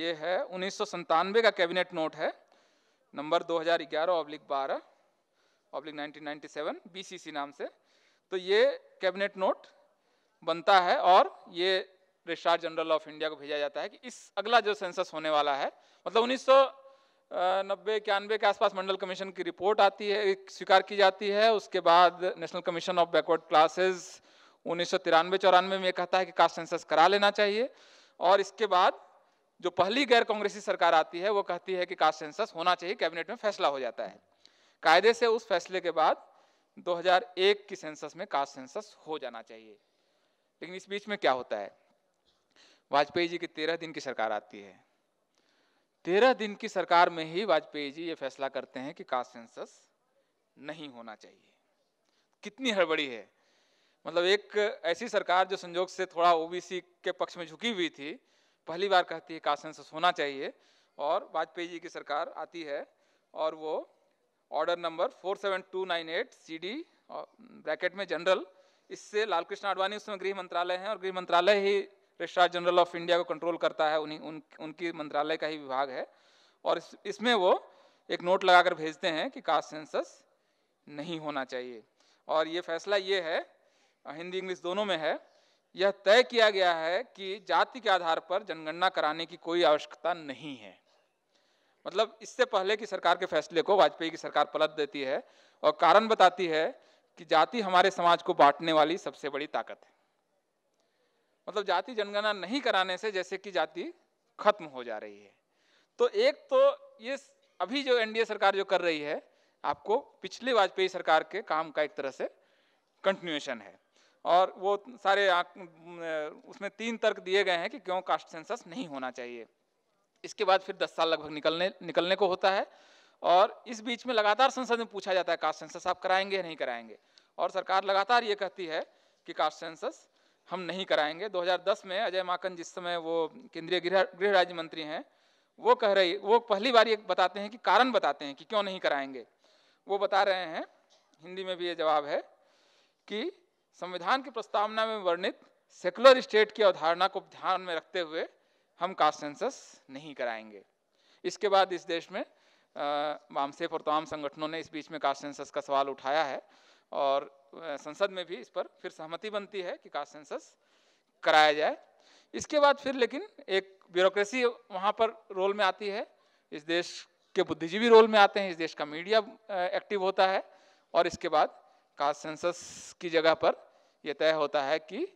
[SPEAKER 1] ये है उन्नीस का कैबिनेट नोट है नंबर 2011 ऑब्लिक बारह ऑब्लिक 1997 बीसीसी नाम से तो ये कैबिनेट नोट बनता है और ये रजिस्ट्रार जनरल ऑफ इंडिया को भेजा जाता है कि इस अगला जो सेंसस होने वाला है मतलब उन्नीस नब्बे इक्यानवे के आसपास मंडल कमीशन की रिपोर्ट आती है स्वीकार की जाती है उसके बाद National Commission of Backward Classes उन्नीस सौ तिरानवे चौरानवे में कहता है कि कास्ट सेंसस करा लेना चाहिए और इसके बाद जो पहली गैर कांग्रेसी सरकार आती है वो कहती है कि कास्ट सेंसस होना चाहिए कैबिनेट में फैसला हो जाता है कायदे से उस फैसले के बाद 2001 की सेंसस में कास्ट सेंसस हो जाना चाहिए लेकिन इस बीच में क्या होता है वाजपेयी जी की तेरह दिन की सरकार आती है तेरह दिन की सरकार में ही वाजपेयी जी ये फैसला करते हैं कि कास्ट सेंसस नहीं होना चाहिए कितनी हड़बड़ी है मतलब एक ऐसी सरकार जो संजोग से थोड़ा ओबीसी के पक्ष में झुकी हुई थी पहली बार कहती है कास्ट सेंसस होना चाहिए और वाजपेयी जी की सरकार आती है और वो order number four seven two nine 47298 CD bracket में जनरल इससे लालकृष्ण आडवाणी उसमें गृह मंत्रालय है और गृह मंत्रालय ही रजिस्ट्रार जनरल ऑफ इंडिया को कंट्रोल करता है उन्हीं उन, उनकी मंत्रालय का ही विभाग है और इस, इसमें वो एक नोट लगाकर भेजते हैं कि कास्ट सेंसस नहीं होना चाहिए और ये फैसला ये है हिंदी इंग्लिश दोनों में है यह तय किया गया है कि जाति के आधार पर जनगणना कराने की कोई आवश्यकता नहीं है मतलब इससे पहले कि सरकार के फैसले को वाजपेयी की सरकार पलट देती है और कारण बताती है कि जाति हमारे समाज को बांटने वाली सबसे बड़ी ताकत है मतलब जाति जनगणना नहीं कराने से जैसे कि जाति खत्म हो जा रही है तो एक तो ये अभी जो एनडीए सरकार जो कर रही है आपको पिछले वाजपेयी सरकार के काम का एक तरह से कंटिन्यूएशन है और वो सारे उसमें तीन तर्क दिए गए हैं कि क्यों कास्ट सेंसस नहीं होना चाहिए इसके बाद फिर दस साल लगभग निकलने निकलने को होता है और इस बीच में लगातार संसद में पूछा जाता है कास्ट सेंसस आप कराएंगे नहीं कराएंगे और सरकार लगातार ये कहती है कि कास्ट सेंसस हम नहीं कराएंगे 2010 में अजय माकन जिस समय वो केंद्रीय गृह गृह राज्य मंत्री हैं वो कह रही वो पहली बार ये बताते हैं कि कारण बताते हैं कि क्यों नहीं कराएंगे वो बता रहे हैं हिंदी में भी ये जवाब है कि संविधान की प्रस्तावना में वर्णित सेकुलर स्टेट की अवधारणा को ध्यान में रखते हुए हम कास्ट सेंसस नहीं कराएंगे इसके बाद इस देश में वामसेफ और तमाम संगठनों ने इस बीच में कास्ट सेंसस का सवाल उठाया है और संसद में भी इस पर फिर सहमति बनती है कि कास्ट सेंसस कराया जाए इसके बाद फिर लेकिन एक ब्यूरोक्रेसी वहाँ पर रोल में आती है इस देश के बुद्धिजीवी रोल में आते हैं इस देश का मीडिया एक्टिव होता है और इसके बाद कास्ट सेंसस की जगह पर यह तय होता है कि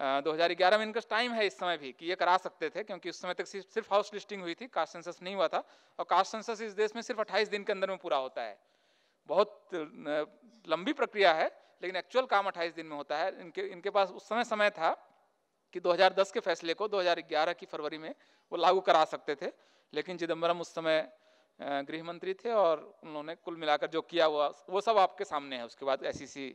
[SPEAKER 1] 2011 में इनका टाइम है इस समय भी कि ये करा सकते थे क्योंकि उस समय तक सिर्फ हाउस लिस्टिंग हुई थी कास्ट सेंसस नहीं हुआ था और कास्ट सेंसस इस देश में सिर्फ 28 दिन के अंदर में पूरा होता है बहुत लंबी प्रक्रिया है लेकिन एक्चुअल काम 28 दिन में होता है इनके इनके पास उस समय समय था कि 2010 के फैसले को 2011 की फरवरी में वो लागू करा सकते थे लेकिन चिदम्बरम उस समय गृह मंत्री थे और उन्होंने कुल मिलाकर जो किया हुआ वो सब आपके सामने है उसके बाद एस सी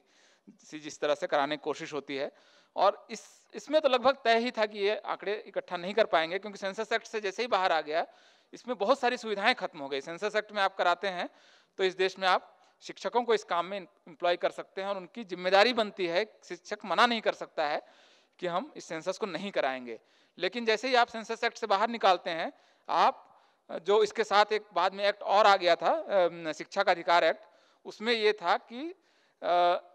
[SPEAKER 1] e जिस तरह से कराने की कोशिश होती है और इस इसमें तो लगभग तय ही था कि ये आंकड़े इकट्ठा नहीं कर पाएंगे क्योंकि सेंसस एक्ट से जैसे ही बाहर आ गया इसमें बहुत सारी सुविधाएं खत्म हो गई सेंसस एक्ट में आप कराते हैं तो इस देश में आप शिक्षकों को इस काम में इम्प्लॉय कर सकते हैं और उनकी जिम्मेदारी बनती है शिक्षक मना नहीं कर सकता है कि हम इस सेंसस को नहीं कराएंगे लेकिन जैसे ही आप सेंसस एक्ट से बाहर निकालते हैं आप जो इसके साथ एक बाद में एक्ट और आ गया था शिक्षा का अधिकार एक्ट उसमें ये था कि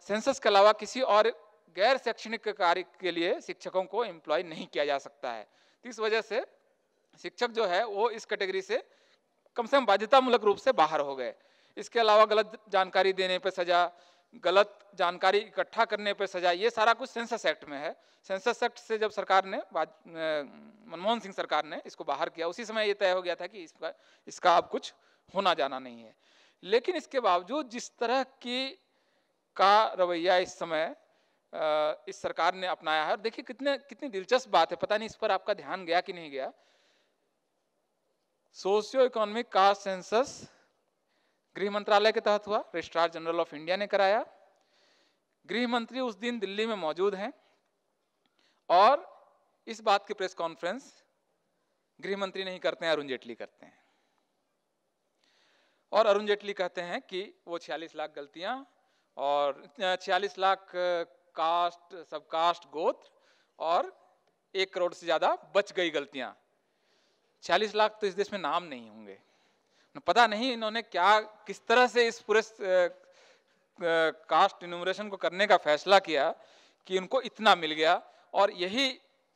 [SPEAKER 1] सेंसस के अलावा किसी और गैर शैक्षणिक कार्य के लिए शिक्षकों को एम्प्लॉय नहीं किया जा सकता है तो इस वजह से शिक्षक जो है वो इस कैटेगरी से कम से कम बाध्यतामूलक रूप से बाहर हो गए इसके अलावा गलत जानकारी देने पर सजा गलत जानकारी इकट्ठा करने पर सजा ये सारा कुछ सेंसस एक्ट में है सेंसस एक्ट से जब सरकार ने मनमोहन सिंह सरकार ने इसको बाहर किया उसी समय ये तय हो गया था कि इसका इसका अब कुछ होना जाना नहीं है लेकिन इसके बावजूद जिस तरह की का रवैया इस समय इस सरकार ने अपनाया है और देखिए कितने कितनी दिलचस्प बात है पता नहीं इस पर आपका ध्यान गया कि नहीं गया सोशियो इकोनॉमिक का सेंसस गृह मंत्रालय के तहत हुआ रजिस्ट्रार जनरल ऑफ इंडिया ने कराया गृह मंत्री उस दिन दिल्ली में मौजूद हैं और इस बात की प्रेस कॉन्फ्रेंस गृह मंत्री नहीं करते हैं अरुण जेटली करते हैं और अरुण जेटली कहते हैं कि वो छियालीस लाख गलतियां और छियालीस लाख कास्ट सब कास्ट गोत्र और एक करोड़ से ज़्यादा बच गई गलतियाँ छियालीस लाख तो इस देश में नाम नहीं होंगे पता नहीं इन्होंने क्या किस तरह से इस पूरे कास्ट इनोमरेशन को करने का फैसला किया कि उनको इतना मिल गया और यही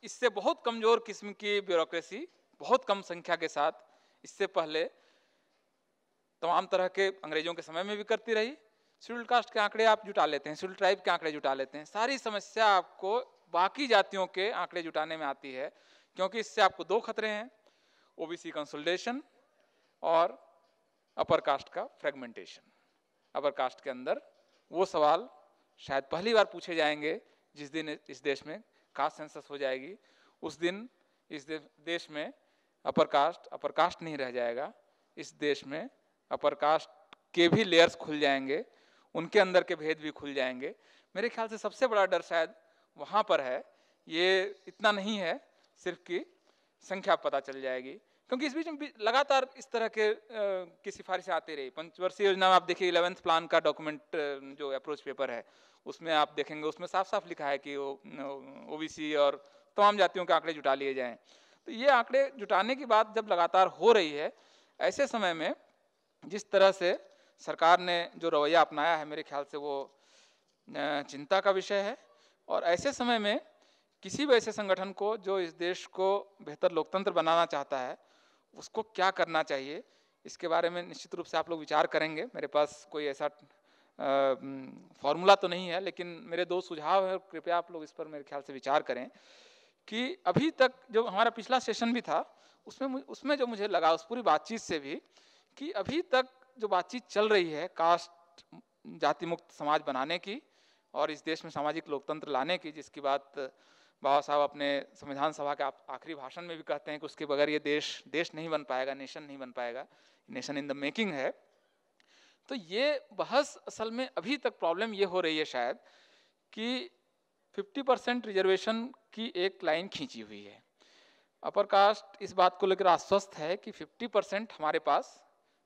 [SPEAKER 1] इससे बहुत कमज़ोर किस्म की ब्यूरोक्रेसी बहुत कम संख्या के साथ इससे पहले तमाम तरह के अंग्रेजों के समय में भी करती रही शेड्यूल कास्ट के आंकड़े आप जुटा लेते हैं शेड्यूल ट्राइब के आंकड़े जुटा लेते हैं सारी समस्या आपको बाकी जातियों के आंकड़े जुटाने में आती है क्योंकि इससे आपको दो खतरे हैं ओबीसी कंसोलिडेशन और अपर कास्ट का फ्रेगमेंटेशन अपर कास्ट के अंदर वो सवाल शायद पहली बार पूछे जाएंगे जिस दिन इस देश में कास्ट सेंसस हो जाएगी उस दिन इस देश में अपर कास्ट अपर कास्ट नहीं रह जाएगा इस देश में अपर कास्ट के भी लेयर्स खुल जाएंगे उनके अंदर के भेद भी खुल जाएंगे मेरे ख्याल से सबसे बड़ा डर शायद वहाँ पर है ये इतना नहीं है सिर्फ कि संख्या पता चल जाएगी क्योंकि इस बीच में लगातार इस तरह के की सिफारिशें आती रही पंचवर्षीय योजना में आप देखिए इलेवेंथ प्लान का डॉक्यूमेंट जो अप्रोच पेपर है उसमें आप देखेंगे उसमें साफ साफ लिखा है कि ओ बी और तमाम जातियों के आंकड़े जुटा लिए जाएँ तो ये आंकड़े जुटाने की बात जब लगातार हो रही है ऐसे समय में जिस तरह से सरकार ने जो रवैया अपनाया है मेरे ख्याल से वो चिंता का विषय है और ऐसे समय में किसी भी ऐसे संगठन को जो इस देश को बेहतर लोकतंत्र बनाना चाहता है उसको क्या करना चाहिए इसके बारे में निश्चित रूप से आप लोग विचार करेंगे मेरे पास कोई ऐसा फॉर्मूला तो नहीं है लेकिन मेरे दो सुझाव हैं कृपया आप लोग इस पर मेरे ख्याल से विचार करें कि अभी तक जो हमारा पिछला सेशन भी था उसमें उसमें जो मुझे लगा उस पूरी बातचीत से भी कि अभी तक जो बातचीत चल रही है कास्ट जाति मुक्त समाज बनाने की और इस देश में सामाजिक लोकतंत्र लाने की जिसकी बात बाबा साहब अपने संविधान सभा के आखिरी भाषण में भी कहते हैं कि उसके बगैर ये देश देश नहीं बन पाएगा नेशन नहीं बन पाएगा नेशन इन द मेकिंग है तो ये बहस असल में अभी तक प्रॉब्लम ये हो रही है शायद कि 50 परसेंट रिजर्वेशन की एक लाइन खींची हुई है अपर कास्ट इस बात को लेकर आश्वस्त है कि 50 परसेंट हमारे पास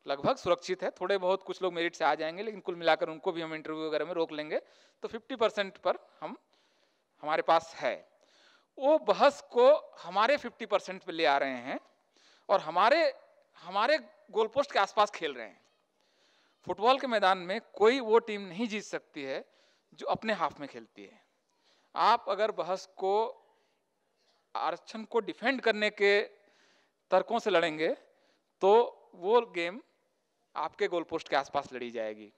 [SPEAKER 1] लगभग सुरक्षित है थोड़े बहुत कुछ लोग मेरिट से आ जाएंगे लेकिन कुल मिलाकर उनको भी हम इंटरव्यू वगैरह में रोक लेंगे तो 50 परसेंट पर हम हमारे पास है वो बहस को हमारे 50 परसेंट पर ले आ रहे हैं और हमारे हमारे गोल पोस्ट के आसपास खेल रहे हैं फुटबॉल के मैदान में कोई वो टीम नहीं जीत सकती है जो अपने हाफ में खेलती है आप अगर बहस को आरक्षण को डिफेंड करने के तर्कों से लड़ेंगे तो वो गेम आपके गोल पोस्ट के आसपास लड़ी जाएगी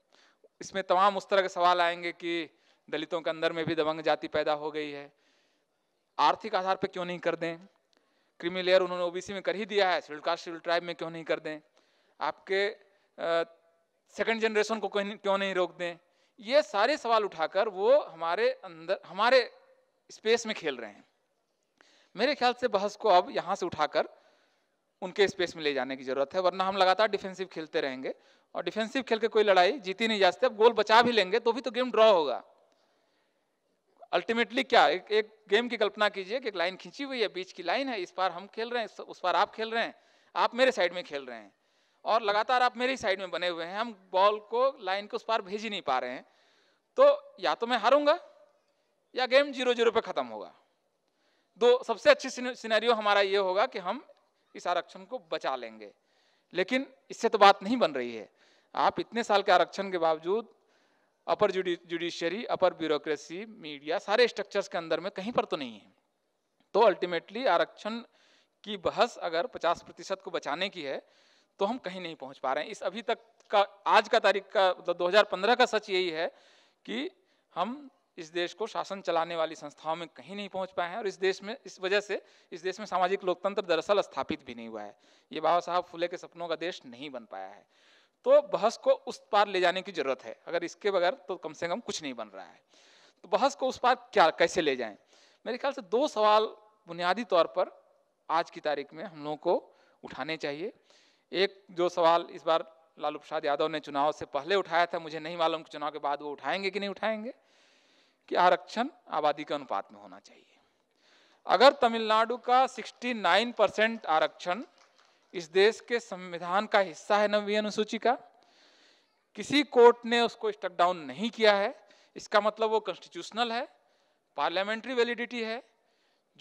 [SPEAKER 1] इसमें तमाम उस तरह के सवाल आएंगे कि दलितों के अंदर में भी दबंग जाति पैदा हो गई है आर्थिक आधार पर क्यों नहीं कर दें क्रिमी लेयर उन्होंने ओबीसी में कर ही दिया है शेड्यूल कास्ट शेड्यूल ट्राइब में क्यों नहीं कर दें आपके सेकंड जनरेशन को क्यों नहीं रोक दें ये सारे सवाल उठाकर वो हमारे अंदर हमारे स्पेस में खेल रहे हैं मेरे ख्याल से बहस को अब यहाँ से उठाकर उनके स्पेस में ले जाने की जरूरत है वरना हम लगातार डिफेंसिव खेलते रहेंगे और डिफेंसिव खेल के कोई लड़ाई जीती नहीं जा सकती अब गोल बचा भी लेंगे तो भी तो गेम ड्रॉ होगा अल्टीमेटली क्या एक, एक गेम की कल्पना कीजिए कि एक लाइन खींची हुई है बीच की लाइन है इस पार हम खेल रहे हैं उस पार आप खेल रहे हैं आप मेरे साइड में खेल रहे हैं और लगातार आप मेरे साइड में बने हुए हैं हम बॉल को लाइन को उस पार भेज ही नहीं पा रहे हैं तो या तो मैं हारूंगा या गेम जीरो जीरो पे ख़त्म होगा दो सबसे अच्छी सिनेरियो हमारा ये होगा कि हम इस आरक्षण को बचा लेंगे लेकिन इससे तो बात नहीं बन रही है आप इतने साल के आरक्षण के बावजूद upper judiciary upper bureaucracy media सारे स्ट्रक्चर्स के अंदर में कहीं पर तो नहीं है तो अल्टीमेटली आरक्षण की बहस अगर 50 प्रतिशत को बचाने की है तो हम कहीं नहीं पहुंच पा रहे हैं इस अभी तक का आज का तारीख का मतलब 2015 का सच यही है कि हम इस देश को शासन चलाने वाली संस्थाओं में कहीं नहीं पहुंच पाए हैं और इस देश में इस वजह से इस देश में सामाजिक लोकतंत्र दरअसल स्थापित भी नहीं हुआ है ये बाबा साहब फुले के सपनों का देश नहीं बन पाया है तो बहस को उस पार ले जाने की जरूरत है अगर इसके बगैर तो कम से कम कुछ नहीं बन रहा है तो बहस को उस पार क्या कैसे ले जाए मेरे ख्याल से दो सवाल बुनियादी तौर पर आज की तारीख में हम लोगों को उठाने चाहिए एक जो सवाल इस बार लालू प्रसाद यादव ने चुनाव से पहले उठाया था मुझे नहीं मालूम कि चुनाव के बाद वो उठाएंगे कि नहीं उठाएंगे कि आरक्षण आबादी के अनुपात में होना चाहिए अगर तमिलनाडु का 69 परसेंट आरक्षण इस देश के संविधान का हिस्सा है नवी अनुसूची का किसी कोर्ट ने उसको स्टक डाउन नहीं किया है इसका मतलब वो कॉन्स्टिट्यूशनल है पार्लियामेंट्री वैलिडिटी है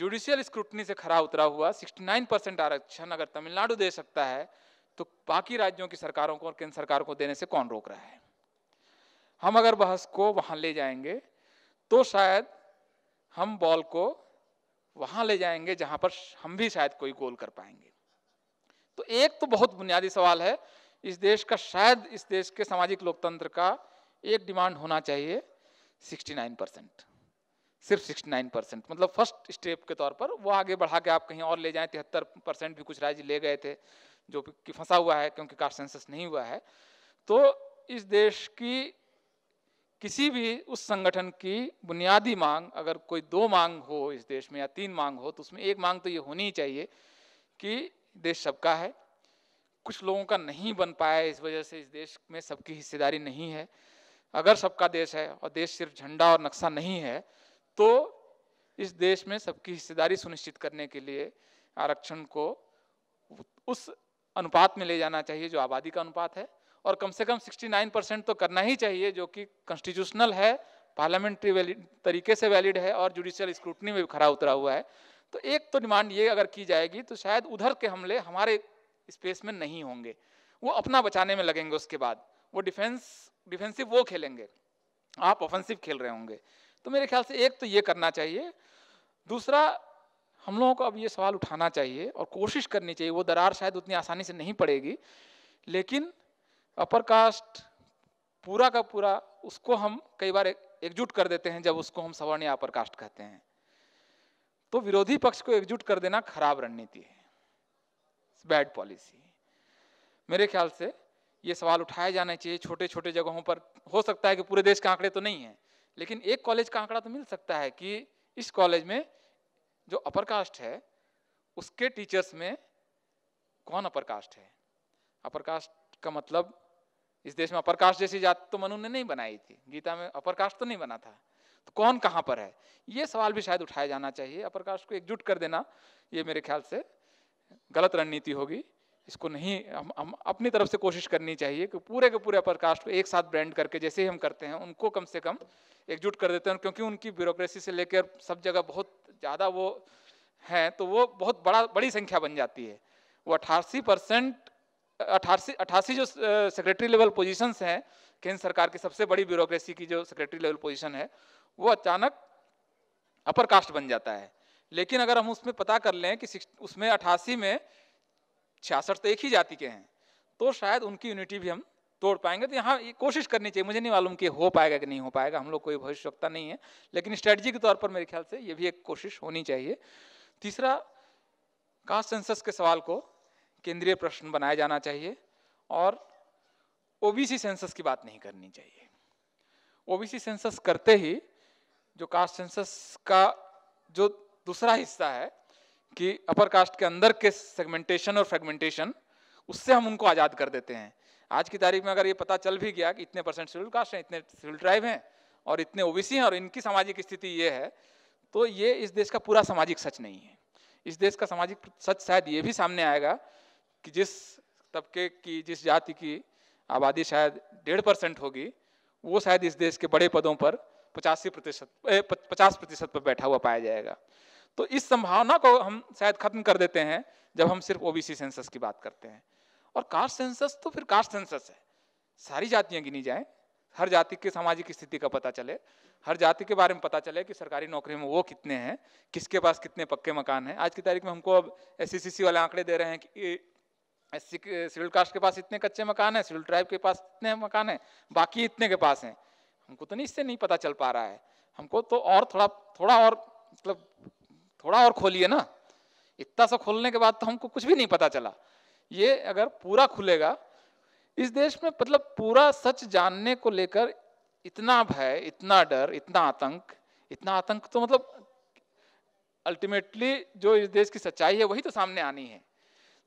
[SPEAKER 1] जुडिशियल स्क्रूटनी से खरा उतरा हुआ 69 परसेंट आरक्षण अगर तमिलनाडु दे सकता है तो बाकी राज्यों की सरकारों को और केंद्र सरकार को देने से कौन रोक रहा है हम अगर बहस को वहां ले जाएंगे तो शायद हम बॉल को वहां ले जाएंगे जहां पर हम भी शायद कोई गोल कर पाएंगे तो एक तो बहुत बुनियादी सवाल है इस देश का शायद इस देश के सामाजिक लोकतंत्र का एक डिमांड होना चाहिए 69 परसेंट सिर्फ 69 परसेंट मतलब फर्स्ट स्टेप के तौर पर वो आगे बढ़ा के आप कहीं और ले जाएं तिहत्तर परसेंट भी कुछ राज्य ले गए थे जो कि फंसा हुआ है क्योंकि कार सेंसस नहीं हुआ है तो इस देश की किसी भी उस संगठन की बुनियादी मांग अगर कोई दो मांग हो इस देश में या तीन मांग हो तो उसमें एक मांग तो ये होनी चाहिए कि देश सबका है कुछ लोगों का नहीं बन पाया इस वजह से इस देश में सबकी हिस्सेदारी नहीं है अगर सबका देश है और देश सिर्फ झंडा और नक्शा नहीं है तो इस देश में सबकी हिस्सेदारी सुनिश्चित करने के लिए आरक्षण को उस अनुपात में ले जाना चाहिए जो आबादी का अनुपात है और कम से कम 69 परसेंट तो करना ही चाहिए जो कि कॉन्स्टिट्यूशनल है पार्लियामेंट्री वैलिड तरीके से वैलिड है और जुडिशियल स्क्रूटनी में भी खड़ा उतरा हुआ है तो एक तो डिमांड ये अगर की जाएगी तो शायद उधर के हमले हमारे स्पेस में नहीं होंगे वो अपना बचाने में लगेंगे उसके बाद वो डिफेंस डिफेंसिव वो खेलेंगे आप ऑफेंसिव खेल रहे होंगे तो मेरे ख्याल से एक तो ये करना चाहिए दूसरा हम लोगों को अब ये सवाल उठाना चाहिए और कोशिश करनी चाहिए वो दरार शायद उतनी आसानी से नहीं पड़ेगी लेकिन अपर कास्ट पूरा का पूरा उसको हम कई बार एकजुट कर देते हैं जब उसको हम सवर्ण या अपर कास्ट कहते हैं तो विरोधी पक्ष को एकजुट कर देना खराब रणनीति है बैड पॉलिसी मेरे ख्याल से ये सवाल उठाए जाने चाहिए छोटे छोटे जगहों पर हो सकता है कि पूरे देश के आंकड़े तो नहीं है लेकिन एक कॉलेज का आंकड़ा तो मिल सकता है कि इस कॉलेज में जो अपर कास्ट है उसके टीचर्स में कौन अपर कास्ट है अपर कास्ट का मतलब इस देश में अपरकाश जैसी जात तो मनु ने नहीं बनाई थी गीता में अपर तो नहीं बना था तो कौन कहाँ पर है ये सवाल भी शायद उठाया जाना चाहिए अपरकाश को एकजुट कर देना ये मेरे ख्याल से गलत रणनीति होगी इसको नहीं हम हम अपनी तरफ से कोशिश करनी चाहिए कि पूरे के पूरे अपरकाश को एक साथ ब्रांड करके जैसे ही हम करते हैं उनको कम से कम एकजुट कर देते हैं क्योंकि उनकी ब्यूरोक्रेसी से लेकर सब जगह बहुत ज़्यादा वो हैं तो वो बहुत बड़ा बड़ी संख्या बन जाती है वो अठासी परसेंट अठासी अठासी जो सेक्रेटरी लेवल पोजीशंस हैं केंद्र सरकार की सबसे बड़ी ब्यूरोक्रेसी की जो सेक्रेटरी लेवल पोजीशन है वो अचानक अपर कास्ट बन जाता है लेकिन अगर हम उसमें पता कर लें कि उसमें अठासी में छियासठ तो एक ही जाति के हैं तो शायद उनकी यूनिटी भी हम तोड़ पाएंगे तो यहाँ कोशिश करनी चाहिए मुझे नहीं मालूम कि हो पाएगा कि नहीं हो पाएगा हम लोग कोई भविष्यता नहीं है लेकिन स्ट्रेटजी के तौर पर मेरे ख्याल से ये भी एक कोशिश होनी चाहिए तीसरा कास्ट सेंसस के सवाल को केंद्रीय प्रश्न बनाया जाना चाहिए और ओबीसी सेंसस की बात नहीं करनी चाहिए ओबीसी सेंसस करते ही जो कास्ट सेंसस का जो दूसरा हिस्सा है कि अपर कास्ट के अंदर के सेगमेंटेशन और फ्रेगमेंटेशन उससे हम उनको आज़ाद कर देते हैं आज की तारीख में अगर ये पता चल भी गया कि इतने परसेंट शेड्यूल कास्ट हैं इतने शेड्यूल ट्राइब हैं और इतने ओबीसी हैं और इनकी सामाजिक स्थिति ये है तो ये इस देश का पूरा सामाजिक सच नहीं है इस देश का सामाजिक सच शायद ये भी सामने आएगा कि जिस तबके की जिस जाति की आबादी शायद डेढ़ परसेंट होगी वो शायद इस देश के बड़े पदों पर पचासी प्रतिशत पचास प्रतिशत पर बैठा हुआ पाया जाएगा तो इस संभावना को हम शायद खत्म कर देते हैं जब हम सिर्फ ओबीसी सेंसस की बात करते हैं और कास्ट सेंसस तो फिर कास्ट सेंसस है सारी जातियां गिनी जाए हर जाति की सामाजिक स्थिति का पता चले हर जाति के बारे में पता चले कि सरकारी नौकरी में वो कितने हैं किसके पास कितने पक्के मकान हैं आज की तारीख में हमको अब एस e वाले आंकड़े दे रहे हैं कि एस शेड्यूल कास्ट के पास इतने कच्चे मकान है शेड्यूल ट्राइब के पास इतने मकान है बाकी इतने के पास हैं हमको तो नहीं इससे नहीं पता चल पा रहा है हमको तो और थोड़ा थोड़ा और मतलब थोड़ा और खोलिए ना इतना सा खोलने के बाद तो हमको कुछ भी नहीं पता चला ये अगर पूरा खुलेगा इस देश में मतलब पूरा सच जानने को लेकर इतना भय इतना डर इतना आतंक इतना आतंक तो मतलब अल्टीमेटली जो इस देश की सच्चाई है वही तो सामने आनी है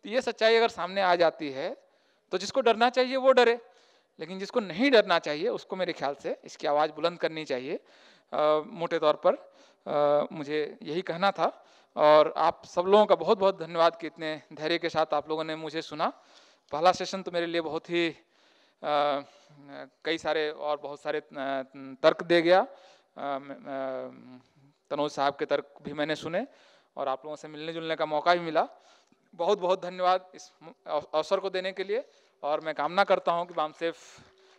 [SPEAKER 1] तो ये सच्चाई अगर सामने आ जाती है तो जिसको डरना चाहिए वो डरे लेकिन जिसको नहीं डरना चाहिए उसको मेरे ख्याल से इसकी आवाज़ बुलंद करनी चाहिए आ, मोटे तौर पर आ, मुझे यही कहना था और आप सब लोगों का बहुत बहुत धन्यवाद कि इतने धैर्य के साथ आप लोगों ने मुझे सुना पहला सेशन तो मेरे लिए बहुत ही कई सारे और बहुत सारे तर्क दे गया तनोज साहब के तर्क भी मैंने सुने और आप लोगों से मिलने जुलने का मौका भी मिला बहुत बहुत धन्यवाद इस अवसर को देने के लिए और मैं कामना करता हूँ कि बामसेफ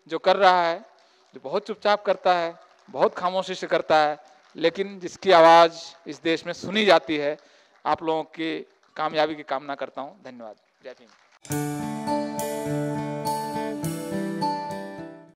[SPEAKER 1] जो कर रहा है जो बहुत चुपचाप करता है बहुत खामोशी से करता है लेकिन जिसकी आवाज़ इस देश में सुनी जाती है आप लोगों की कामयाबी की कामना करता हूँ धन्यवाद जय भीम